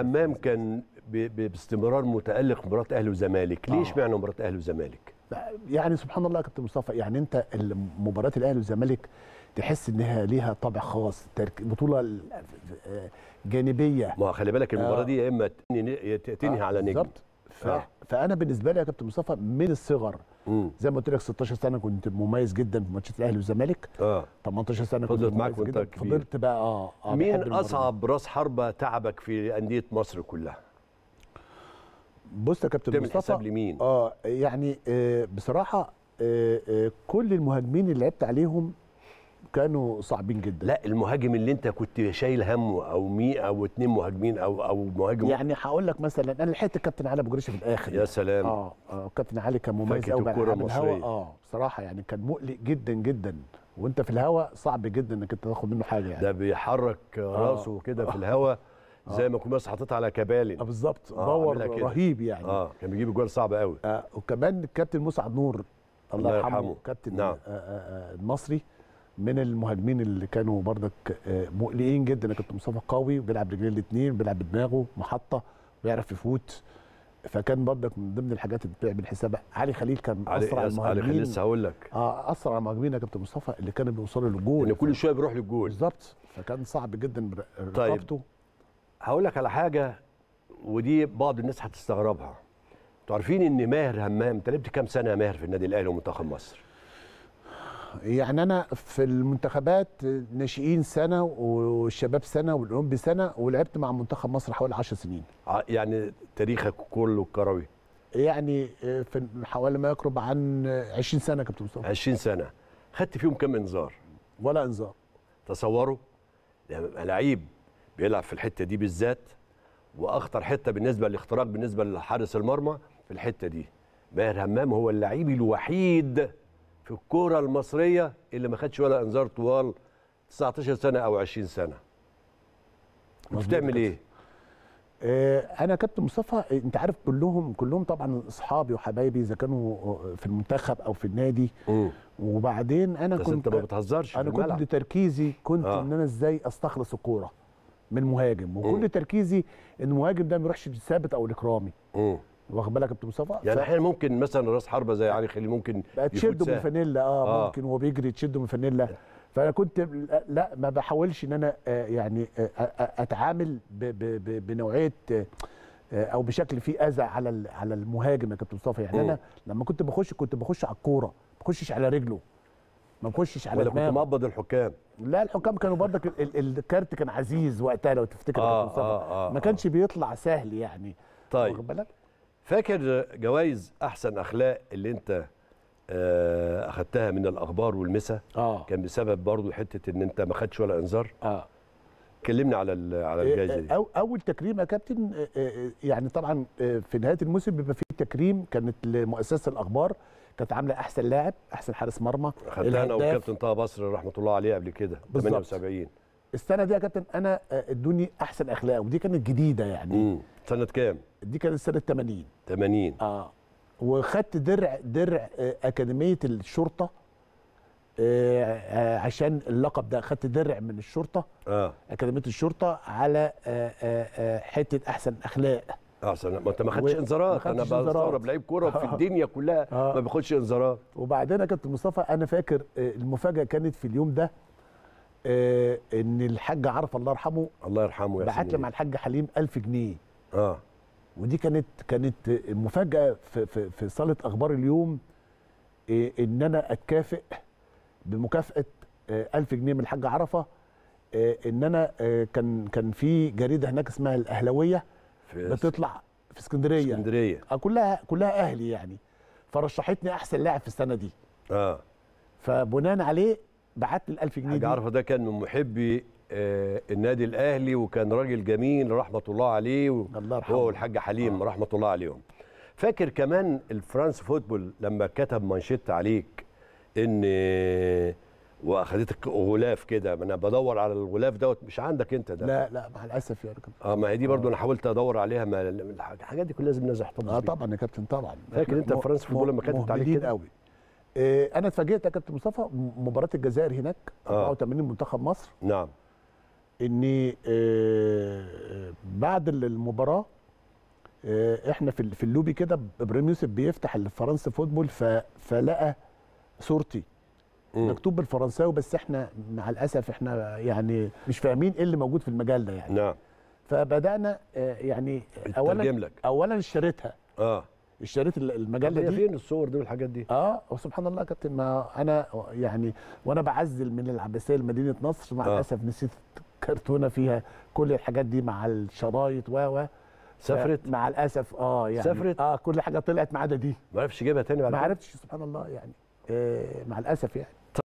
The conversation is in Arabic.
همام كان باستمرار متالق مباراه اهلي وزمالك ليش آه. معنى اهلي وزمالك يعني سبحان الله يا كابتن مصطفى يعني انت مباراه الاهلي والزمالك تحس انها ليها طابع خاص بطوله آه، جانبيه ما خلي بالك آه. المباراه دي يا اما تنهي آه، على نجم بالظبط فانا بالنسبه لي يا كابتن مصطفى من الصغر مم. زي ما قلت لك 16 سنه كنت مميز جدا في ماتشات الاهلي والزمالك اه 18 سنه كنت مميز جدا كبير. فضلت بقى اه, آه مين اصعب راس حربه تعبك في انديه مصر كلها؟ بص يا كابتن مصطفى حساب لمين؟ اه يعني آه بصراحه آه آه كل المهاجمين اللي لعبت عليهم كانوا صعبين جدا لا المهاجم اللي انت كنت شايل همه او مي او اتنين مهاجمين او او مهاجم يعني هقول لك مثلا انا لحقت الكابتن علي ابو جريشه في الاخر يا سلام اه, آه كابتن علي كان مميز قوي الكوره المصريه اه بصراحه يعني كان مقلق جدا جدا وانت في الهواء صعب جدا انك انت تاخد منه حاجه يعني ده بيحرك آه. راسه كده في آه. الهواء آه. زي ما كنت بس حاططها على كبالي بالظبط آه رهيب يعني اه كان بيجيب اجوال صعب قوي آه وكمان الكابتن مصعب نور الله, الله يرحمه كابتن نعم. آه آه المصري من المهاجمين اللي كانوا بردك آه، مقلقين جدا كنت مصطفى قوي بيلعب رجلين الاثنين بيلعب بدماغه محطه بيعرف يفوت فكان بردك من ضمن الحاجات اللي بتلعب بالحساب علي خليل كان اسرع المهاجمين علي خليل لسه هقول لك اه اسرع المهاجمين يا كابتن مصطفى اللي كانوا بيوصلوا للجول اللي كل شويه بيروح للجول بالظبط فكان صعب جدا رقابته طيب هقول لك على حاجه ودي بعض الناس هتستغربها انتوا عارفين ان ماهر همام انت لعبت كام سنه يا ماهر في النادي الاهلي ومنتخب مصر؟ يعني انا في المنتخبات ناشئين سنه والشباب سنه والاولمبي سنه ولعبت مع منتخب مصر حوالي 10 سنين يعني تاريخك كله كروي يعني آه، في حوالي ما يقرب عن 20 سنه كابتن مصطفى 20 سنه خدت فيهم كم انذار ولا انذار تصوروا لما يعني لعيب بيلعب في الحته دي بالذات واخطر حته بالنسبه للاختراق بالنسبه لحارس المرمى في الحته دي ماهر همام هو اللعيب الوحيد في الكوره المصريه اللي ما خدش ولا انذار طوال 19 سنه او 20 سنه بتعمل ايه آه، انا كابتن مصطفى انت عارف كلهم كلهم طبعا اصحابي وحبايبي اذا كانوا آه، في المنتخب او في النادي م. وبعدين انا كنت انت ما بتهزرش انا كنت تركيزي كنت آه. ان انا ازاي استخلص الكوره من مهاجم وكل م. تركيزي ان المهاجم ده ما يروحش للثابت او الاكرامي واخد بالك يا كابتن مصطفى يعني احيانا ممكن مثلا راس حربه زي علي خليل ممكن بقى تشده من فانيلا آه, اه ممكن وهو بيجري تشده من فانيلا آه. فانا كنت لا ما بحاولش ان انا آه، يعني آه، اتعامل بنوعيه او بشكل فيه اذى على على المهاجم يا كابتن مصطفى يعني م. انا لما كنت بخش كنت بخش على الكوره ما بخشش على رجله ما بخشش على ولا كنت مقبض الحكام لا الحكام كانوا برضك الكارت كان عزيز وقتها لو تفتكر آه, آه, آه, آه ما كانش بيطلع سهل يعني طيب واخد بالك فاكر جوائز احسن اخلاق اللي انت آه، اخذتها من الاخبار والمسا آه. كان بسبب برضو حته ان انت ما خدتش ولا انذار اه كلمنا على على آه، الجائزه دي آه، اول تكريم يا كابتن يعني طبعا في نهايه الموسم بيبقى في تكريم كانت لمؤسسه الاخبار كانت عامله احسن لاعب احسن حارس مرمى خدتها انا وكابتن طه بصر رحمه الله عليه قبل كده 78 السنه دي يا كابتن انا ادوني احسن اخلاق ودي كانت جديده يعني م. سنه كام دي كانت سنه 80 80 اه وخدت درع درع آه، اكاديميه الشرطه آه،, آه عشان اللقب ده خدت درع من الشرطه اه اكاديميه الشرطه على آه آه, آه، حته احسن اخلاق احسن ما انت ما خدتش انذارات انا بستغرب لعيب كوره في الدنيا كلها آه. ما بياخدش انذارات وبعدين يا كابتن مصطفى انا فاكر المفاجاه كانت في اليوم ده ان الحاج عرف الله يرحمه الله يرحمه يا بعت لي مع الحاج حليم 1000 جنيه اه ودي كانت كانت مفاجاه في في, في صاله اخبار اليوم إيه ان انا اتكافئ بمكافاه 1000 آه، جنيه من الحاج عرفه آه ان انا آه كان كان في جريده هناك اسمها الاهلاويه بتطلع في اسكندريه يعني. اسكندريه آه كلها كلها اهلي يعني فرشحتني احسن لاعب في السنه دي اه فبناء عليه بعت لي ال 1000 جنيه حاج عرفه ده كان من محبي آه، النادي الاهلي وكان راجل جميل رحمه الله عليه الله هو والحاج حليم آه. رحمه الله عليهم فاكر كمان الفرانس فوتبول لما كتب مانشيت عليك ان آه، واخدتك غلاف كده انا بدور على الغلاف دوت مش عندك انت ده لا لا مع الاسف يا يعني. كابتن اه ما هي دي برضو آه. انا حاولت ادور عليها ما الحاجات دي كلها لازم الناس تحتفظ اه طبعا يا كابتن طبعا فاكر انت فرانس فوتبول لما كتبت عليك كده قوي آه، انا اتفاجئت يا كابتن مصطفى مباراه الجزائر هناك 84 آه. منتخب مصر نعم اني آه، آه، بعد المباراه آه، احنا في في اللوبي كده ابراهيم يوسف بيفتح الفرنسا فوتبول فلقى صورتي مكتوب بالفرنساوي بس احنا مع الاسف احنا يعني مش فاهمين ايه اللي موجود في المجال ده يعني نعم فبدانا يعني اولا لك. اولا اشتريتها اه اشتريت المجله دي فين الصور دي والحاجات دي اه وسبحان الله يا كابتن ما انا يعني وانا بعزل من العباسيه لمدينه نصر مع آه. الاسف نسيت كرتونه فيها كل الحاجات دي مع الشرايط و سافرت مع الاسف اه يعني سافرت اه كل حاجه طلعت ما عدا دي ما عرفش يجيبها تاني ما عرفتش سبحان الله يعني آه مع الاسف يعني